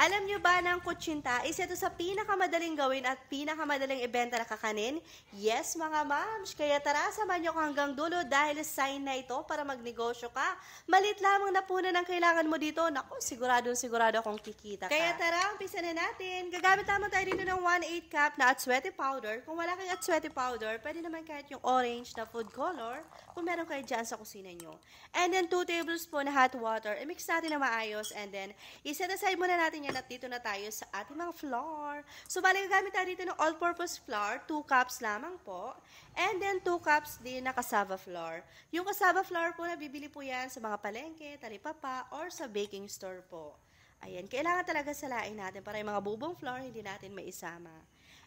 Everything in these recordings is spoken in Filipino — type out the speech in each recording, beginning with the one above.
Alam nyo ba na ang kutsinta, isa ito sa pinakamadaling gawin at pinakamadaling ibenta na kakanin? Yes, mga mams! Kaya tara, samahan nyo ko hanggang dulo dahil sign na ito para magnegosyo ka. Malit lamang na punan ang kailangan mo dito. Naku, sigurado sigurado akong kikita ka. Kaya tara, umpisa na natin. Gagamit lamang tayo dito ng 1-8 cup na atswete powder. Kung wala kang atswete powder, pwede naman kahit yung orange na food color kung meron kayo dyan sa kusina nyo. And then 2 tablespoon na hot water. I-mix natin na maayos and then iset aside muna natin yan natin at dito na tayo sa ating mga flour. So, bali gagamit tayo dito ng all-purpose flour, 2 cups lamang po. And then, 2 cups din na cassava flour. Yung cassava flour po, nabibili po yan sa mga palengke, talipapa, or sa baking store po. Ayan, kailangan talaga salain natin para yung mga bubong flour hindi natin maisama.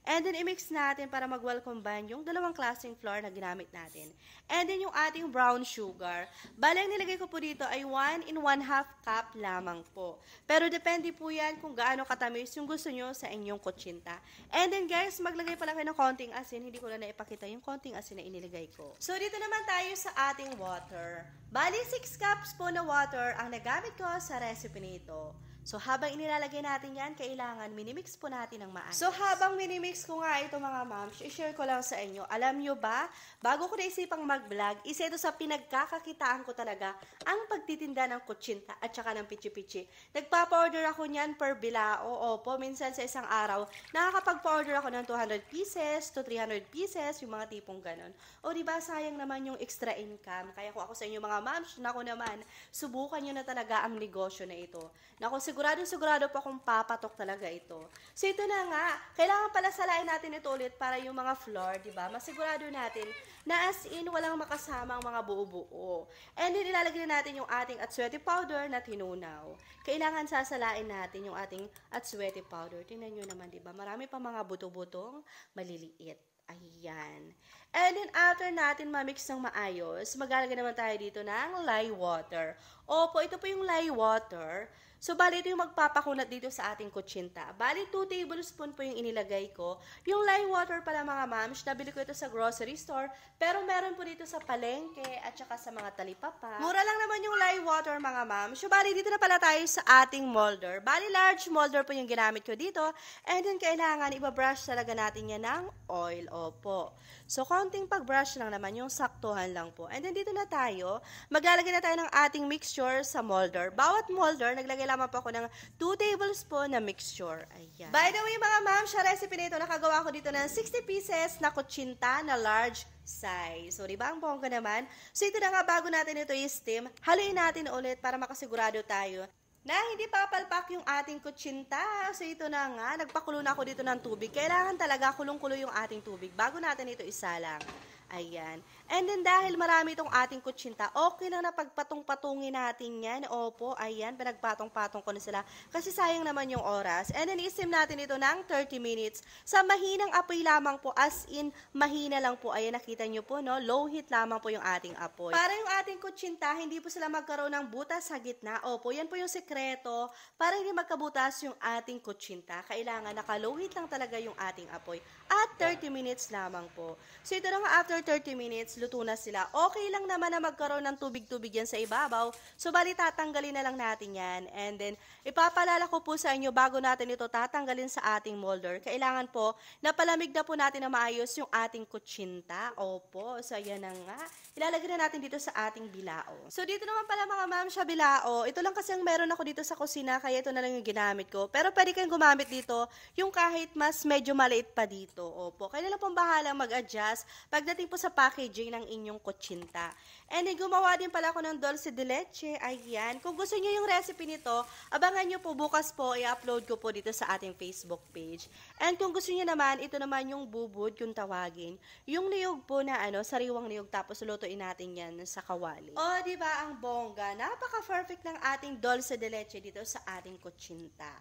And then, i-mix natin para mag-well combine yung dalawang klaseng flour na ginamit natin. And then, yung ating brown sugar. Bale, ang nilagay ko po dito ay 1 in 1 half cup lamang po. Pero, depende po yan kung gaano katamis yung gusto nyo sa inyong kutsinta. And then, guys, maglagay pala kayo ng konting asin. Hindi ko na naipakita yung konting asin na inilagay ko. So, dito naman tayo sa ating water. Bale, 6 cups po na water ang nagamit ko sa recipe nito. So, habang inilalagay natin yan, kailangan minimix po natin ng maayos. So, habang minimix tricks ko nga ito mga ma'am, i-share ko lang sa inyo. Alam nyo ba, bago ko naisipang mag-vlog, isa ito sa pinagkakakitaan ko talaga, ang pagtitinda ng kutsinta at saka ng pichi-pichi. Nagpapa-order ako niyan per bilao, po, minsan sa isang araw, nakakapag-order ako ng 200 pieces to 300 pieces, yung mga tipong ganun. O ba diba, sayang naman yung extra income. Kaya ko ako sa inyo mga ma'am, nako naman, subukan nyo na talaga ang negosyo na ito. Nako, sigurado-sigurado pa kung papatok talaga ito. So ito na nga, kailangan pala sa sasalain natin ito ulit para yung mga floor, di ba? Masigurado natin na as in walang makasamang mga buo-buo. And then ilalagay natin yung ating atswete powder na tinunaw. Kailangan sasalain natin yung ating atswete powder. Tingnan nyo naman, di ba? Marami pa mga buto-butong maliliit. Ayan. And then after natin mamix ng maayos, maglalagay naman tayo dito ng lye water. Opo, ito po yung lye water. So, bali ito yung magpapakunat dito sa ating kutsinta. Bali, 2 tablespoon po yung inilagay ko. Yung lye water pala mga mams, nabili ko ito sa grocery store. Pero meron po dito sa palengke at saka sa mga talipapa. Mura lang naman yung lye water mga mams. So, bali dito na pala tayo sa ating molder. Bali, large molder po yung ginamit ko dito. And then, kailangan ibabrush talaga natin yan ng oil. Opo. So, konting pag-brush lang naman, yung saktuhan lang po. And then, dito na tayo. Maglalagay na tayo ng ating mixture sa molder. Bawat molder, naglagay lamang po ako ng 2 tablespoon na mixture. Ayan. By the way, mga ma'am, sa recipe na ito, nakagawa ko dito ng 60 pieces na kutsinta na large size. So, di ba? Ang bongga naman. So, ito na nga, bago natin ito i-steam, haluin natin ulit para makasigurado tayo na hindi papalpak yung ating kutsinta. So ito na nga, nagpakulo na ako dito ng tubig. Kailangan talaga kulong-kulo yung ating tubig bago natin ito isalang. Ayan. And then dahil marami itong ating kutsinta, okay lang na pagpatong-patungin natin yan. Opo, ayan, pinagpatong-patong ko na sila. Kasi sayang naman yung oras. And then isim natin ito ng 30 minutes. Sa mahinang apoy lamang po, as in mahina lang po. Ayan, nakita nyo po, no? Low heat lamang po yung ating apoy. Para yung ating kutsinta, hindi po sila magkaroon ng butas sa gitna. Opo, yan po yung sekreto. Para hindi magkabutas yung ating kutsinta, kailangan naka-low heat lang talaga yung ating apoy. At 30 minutes lamang po. So ito na nga after 30 minutes, luto na sila. Okay lang naman na magkaroon ng tubig-tubig yan sa ibabaw. So, bali, tatanggalin na lang natin yan. And then, ipapalala ko po sa inyo, bago natin ito tatanggalin sa ating molder, kailangan po, napalamig na po natin na maayos yung ating kutsinta. Opo, so yan na nga. Ilalagay na natin dito sa ating bilao. So, dito naman pala mga ma'am siya bilao. Ito lang kasi ang meron ako dito sa kusina, kaya ito na lang yung ginamit ko. Pero pwede kang gumamit dito yung kahit mas medyo maliit pa dito. Opo, kaya lang pong bahala mag-adjust. Pagdating Pagdating po sa packaging ng inyong kutsinta. And then, gumawa din pala ako ng dulce de leche. Ayan. Kung gusto nyo yung recipe nito, abangan nyo po bukas po, i-upload ko po dito sa ating Facebook page. And kung gusto nyo naman, ito naman yung bubud, kung tawagin. Yung niyog po na ano, sariwang niyog, tapos lutuin natin yan sa kawali. O, oh, di ba ang bongga? Napaka-perfect ng ating dulce de leche dito sa ating kutsinta.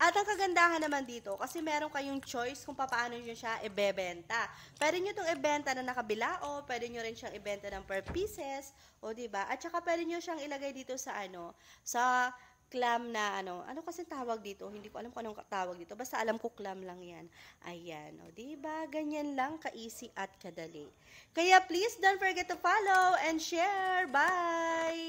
At ang kagandahan naman dito, kasi meron kayong choice kung paano nyo siya ibebenta. Pwede nyo itong ibenta na nakabenta o pwede nyo rin siyang ibenta ng per pieces, o ba diba? At saka pwede nyo siyang ilagay dito sa ano, sa clam na ano, ano kasi tawag dito? Hindi ko alam kung anong tawag dito. Basta alam ko clam lang 'yan. Ayan, o, 'di ba? Ganyan lang ka-easy at kadali. Kaya please don't forget to follow and share. Bye.